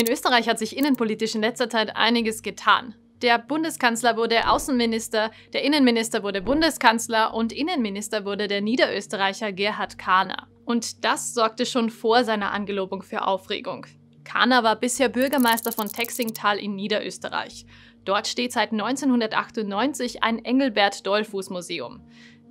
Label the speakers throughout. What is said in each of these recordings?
Speaker 1: In Österreich hat sich innenpolitisch in letzter Zeit einiges getan. Der Bundeskanzler wurde Außenminister, der Innenminister wurde Bundeskanzler und Innenminister wurde der Niederösterreicher Gerhard Kahner. Und das sorgte schon vor seiner Angelobung für Aufregung. Kahner war bisher Bürgermeister von Texingtal in Niederösterreich. Dort steht seit 1998 ein Engelbert-Dollfuß-Museum.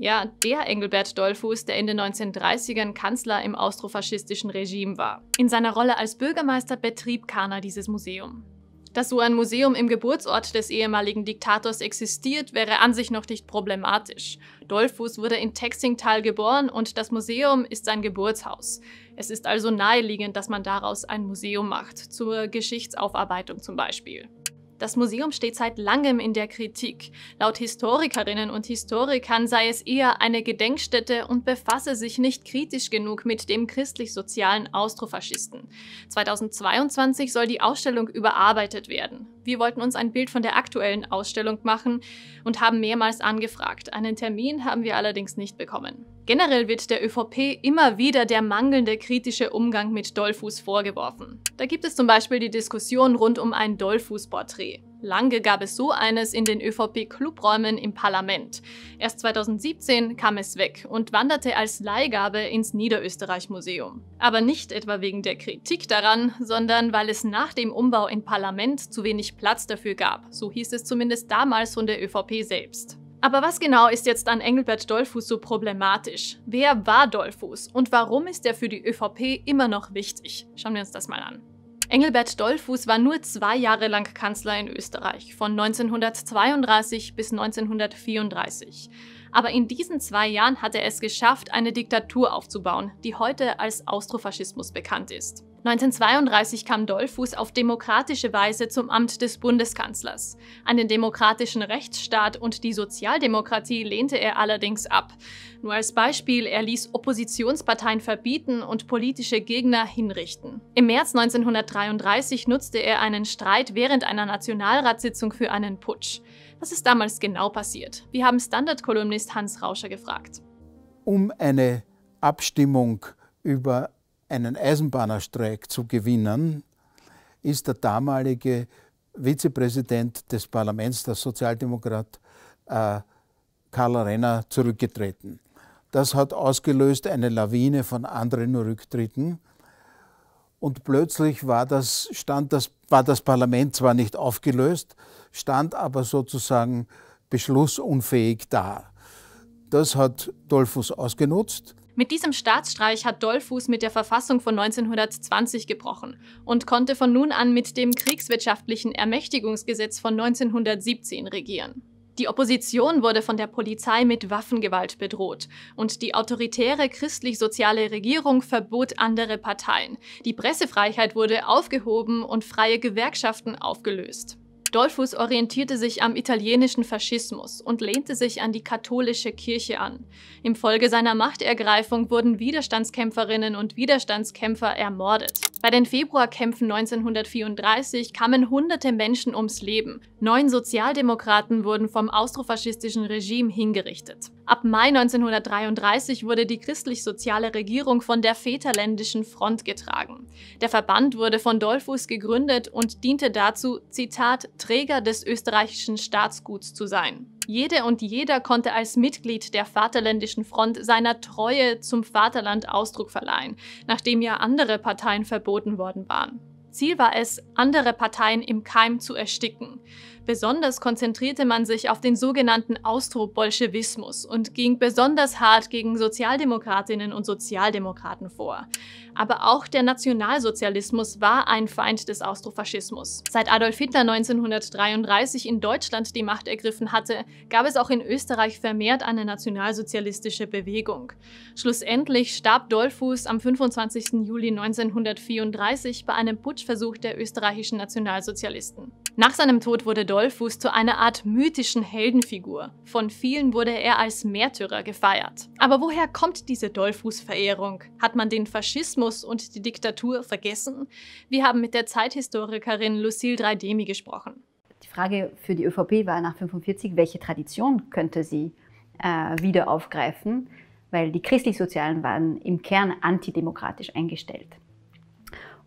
Speaker 1: Ja, der Engelbert Dollfuß, der in den 1930ern Kanzler im austrofaschistischen Regime war. In seiner Rolle als Bürgermeister betrieb Kahner dieses Museum. Dass so ein Museum im Geburtsort des ehemaligen Diktators existiert, wäre an sich noch nicht problematisch. Dollfuß wurde in Texingtal geboren und das Museum ist sein Geburtshaus. Es ist also naheliegend, dass man daraus ein Museum macht, zur Geschichtsaufarbeitung zum Beispiel. Das Museum steht seit langem in der Kritik. Laut Historikerinnen und Historikern sei es eher eine Gedenkstätte und befasse sich nicht kritisch genug mit dem christlich-sozialen Austrofaschisten. 2022 soll die Ausstellung überarbeitet werden. Wir wollten uns ein Bild von der aktuellen Ausstellung machen und haben mehrmals angefragt. Einen Termin haben wir allerdings nicht bekommen. Generell wird der ÖVP immer wieder der mangelnde kritische Umgang mit Dollfuß vorgeworfen. Da gibt es zum Beispiel die Diskussion rund um ein Dollfuß-Porträt. Lange gab es so eines in den övp clubräumen im Parlament. Erst 2017 kam es weg und wanderte als Leihgabe ins Niederösterreich-Museum. Aber nicht etwa wegen der Kritik daran, sondern weil es nach dem Umbau im Parlament zu wenig Platz dafür gab. So hieß es zumindest damals von der ÖVP selbst. Aber was genau ist jetzt an Engelbert Dollfuß so problematisch? Wer war Dollfuß und warum ist er für die ÖVP immer noch wichtig? Schauen wir uns das mal an. Engelbert Dollfuß war nur zwei Jahre lang Kanzler in Österreich, von 1932 bis 1934. Aber in diesen zwei Jahren hat er es geschafft, eine Diktatur aufzubauen, die heute als Austrofaschismus bekannt ist. 1932 kam Dollfuß auf demokratische Weise zum Amt des Bundeskanzlers. Einen demokratischen Rechtsstaat und die Sozialdemokratie lehnte er allerdings ab. Nur als Beispiel, er ließ Oppositionsparteien verbieten und politische Gegner hinrichten. Im März 1933 nutzte er einen Streit während einer Nationalratssitzung für einen Putsch. Was ist damals genau passiert? Wir haben Standard-Kolumnist Hans Rauscher gefragt.
Speaker 2: Um eine Abstimmung über einen Eisenbahnerstreik zu gewinnen, ist der damalige Vizepräsident des Parlaments, der Sozialdemokrat äh, Karl Renner, zurückgetreten. Das hat ausgelöst eine Lawine von anderen Rücktritten. Und plötzlich war das, stand das, war das Parlament zwar nicht aufgelöst, stand aber sozusagen beschlussunfähig da. Das hat Dollfuss ausgenutzt
Speaker 1: mit diesem Staatsstreich hat Dollfuß mit der Verfassung von 1920 gebrochen und konnte von nun an mit dem kriegswirtschaftlichen Ermächtigungsgesetz von 1917 regieren. Die Opposition wurde von der Polizei mit Waffengewalt bedroht und die autoritäre christlich-soziale Regierung verbot andere Parteien. Die Pressefreiheit wurde aufgehoben und freie Gewerkschaften aufgelöst. Dollfuß orientierte sich am italienischen Faschismus und lehnte sich an die katholische Kirche an. Im Folge seiner Machtergreifung wurden Widerstandskämpferinnen und Widerstandskämpfer ermordet. Bei den Februarkämpfen 1934 kamen hunderte Menschen ums Leben. Neun Sozialdemokraten wurden vom austrofaschistischen Regime hingerichtet. Ab Mai 1933 wurde die christlich-soziale Regierung von der Väterländischen Front getragen. Der Verband wurde von Dollfuß gegründet und diente dazu, Zitat, Träger des österreichischen Staatsguts zu sein. Jede und jeder konnte als Mitglied der Vaterländischen Front seiner Treue zum Vaterland Ausdruck verleihen, nachdem ja andere Parteien verboten worden waren. Ziel war es, andere Parteien im Keim zu ersticken. Besonders konzentrierte man sich auf den sogenannten Austro-Bolschewismus und ging besonders hart gegen Sozialdemokratinnen und Sozialdemokraten vor. Aber auch der Nationalsozialismus war ein Feind des Austrofaschismus. Seit Adolf Hitler 1933 in Deutschland die Macht ergriffen hatte, gab es auch in Österreich vermehrt eine nationalsozialistische Bewegung. Schlussendlich starb Dollfuß am 25. Juli 1934 bei einem Putschversuch der österreichischen Nationalsozialisten. Nach seinem Tod wurde Dollfuß zu einer Art mythischen Heldenfigur. Von vielen wurde er als Märtyrer gefeiert. Aber woher kommt diese Dollfuß-Verehrung? Hat man den Faschismus und die Diktatur vergessen? Wir haben mit der Zeithistorikerin Lucille Dreidemi gesprochen.
Speaker 3: Die Frage für die ÖVP war nach 1945, welche Tradition könnte sie äh, wieder aufgreifen? Weil die Christlichsozialen waren im Kern antidemokratisch eingestellt.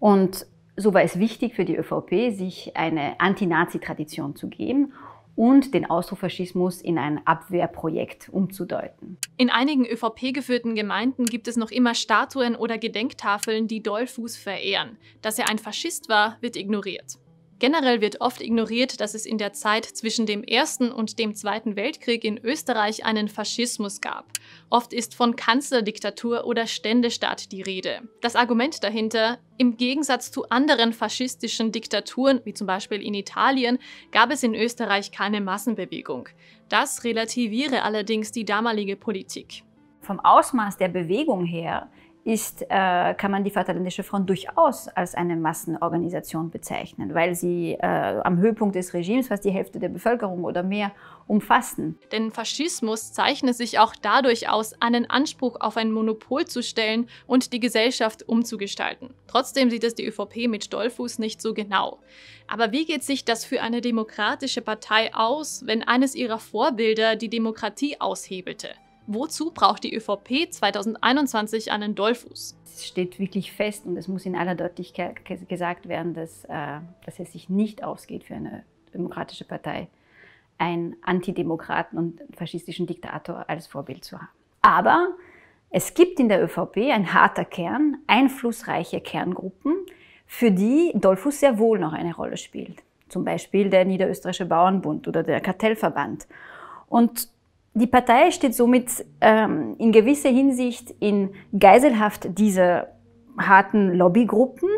Speaker 3: Und so war es wichtig für die ÖVP, sich eine Anti-Nazi-Tradition zu geben und den Austrofaschismus in ein Abwehrprojekt umzudeuten.
Speaker 1: In einigen ÖVP-geführten Gemeinden gibt es noch immer Statuen oder Gedenktafeln, die Dollfuß verehren. Dass er ein Faschist war, wird ignoriert. Generell wird oft ignoriert, dass es in der Zeit zwischen dem Ersten und dem Zweiten Weltkrieg in Österreich einen Faschismus gab. Oft ist von Kanzlerdiktatur oder Ständestaat die Rede. Das Argument dahinter, im Gegensatz zu anderen faschistischen Diktaturen, wie zum Beispiel in Italien, gab es in Österreich keine Massenbewegung. Das relativiere allerdings die damalige Politik. Vom Ausmaß der Bewegung
Speaker 3: her ist, äh, kann man die Vaterländische Front durchaus als eine Massenorganisation bezeichnen, weil sie äh, am Höhepunkt des Regimes fast die Hälfte der Bevölkerung oder mehr
Speaker 1: umfassten. Denn Faschismus zeichnet sich auch dadurch aus, einen Anspruch auf ein Monopol zu stellen und die Gesellschaft umzugestalten. Trotzdem sieht es die ÖVP mit Stollfuß nicht so genau. Aber wie geht sich das für eine demokratische Partei aus, wenn eines ihrer Vorbilder die Demokratie aushebelte? Wozu braucht die ÖVP 2021 einen Dollfuß? Es
Speaker 3: steht wirklich fest und es muss in aller Deutlichkeit gesagt werden, dass, äh, dass es sich nicht ausgeht für eine demokratische Partei, einen Antidemokraten und faschistischen Diktator als Vorbild zu haben. Aber es gibt in der ÖVP ein harter Kern, einflussreiche Kerngruppen, für die Dollfuß sehr wohl noch eine Rolle spielt. Zum Beispiel der Niederösterreichische Bauernbund oder der Kartellverband. Und die Partei steht somit ähm, in gewisser Hinsicht in Geiselhaft dieser harten Lobbygruppen,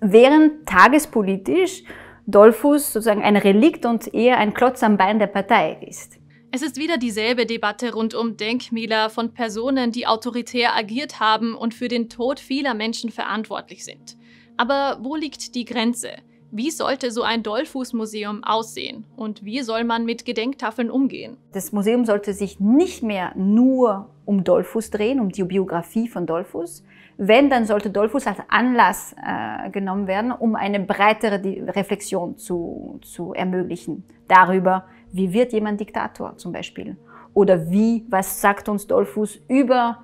Speaker 3: während tagespolitisch Dolphus sozusagen ein Relikt und eher ein Klotz am Bein der Partei ist.
Speaker 1: Es ist wieder dieselbe Debatte rund um Denkmäler von Personen, die autoritär agiert haben und für den Tod vieler Menschen verantwortlich sind. Aber wo liegt die Grenze? Wie sollte so ein Dollfußmuseum aussehen und wie soll man mit Gedenktafeln umgehen?
Speaker 3: Das Museum sollte sich nicht mehr nur um Dollfuß drehen, um die Biografie von Dollfuß. Wenn, dann sollte Dollfuß als Anlass äh, genommen werden, um eine breitere Reflexion zu, zu ermöglichen darüber, wie wird jemand Diktator zum Beispiel oder wie, was sagt uns Dollfuß über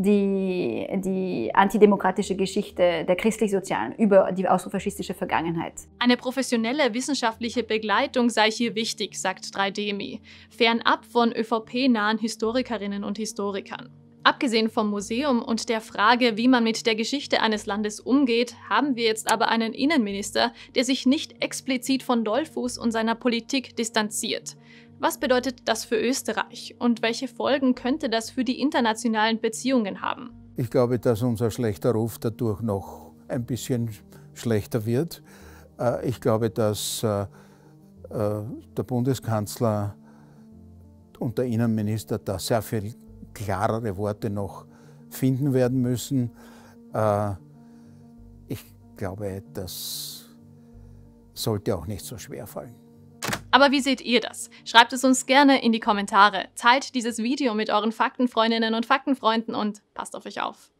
Speaker 3: die, die antidemokratische Geschichte der christlich-sozialen über die austrofaschistische Vergangenheit.
Speaker 1: Eine professionelle wissenschaftliche Begleitung sei hier wichtig, sagt 3Demi, fernab von ÖVP-nahen Historikerinnen und Historikern. Abgesehen vom Museum und der Frage, wie man mit der Geschichte eines Landes umgeht, haben wir jetzt aber einen Innenminister, der sich nicht explizit von Dollfuß und seiner Politik distanziert. Was bedeutet das für Österreich und welche Folgen könnte das für die internationalen Beziehungen haben?
Speaker 2: Ich glaube, dass unser schlechter Ruf dadurch noch ein bisschen schlechter wird. Äh, ich glaube, dass äh, äh, der Bundeskanzler und der Innenminister da sehr viel klarere Worte noch finden werden müssen. Ich glaube, das sollte auch nicht so schwer fallen.
Speaker 1: Aber wie seht ihr das? Schreibt es uns gerne in die Kommentare. Teilt dieses Video mit euren Faktenfreundinnen und Faktenfreunden und passt auf euch auf.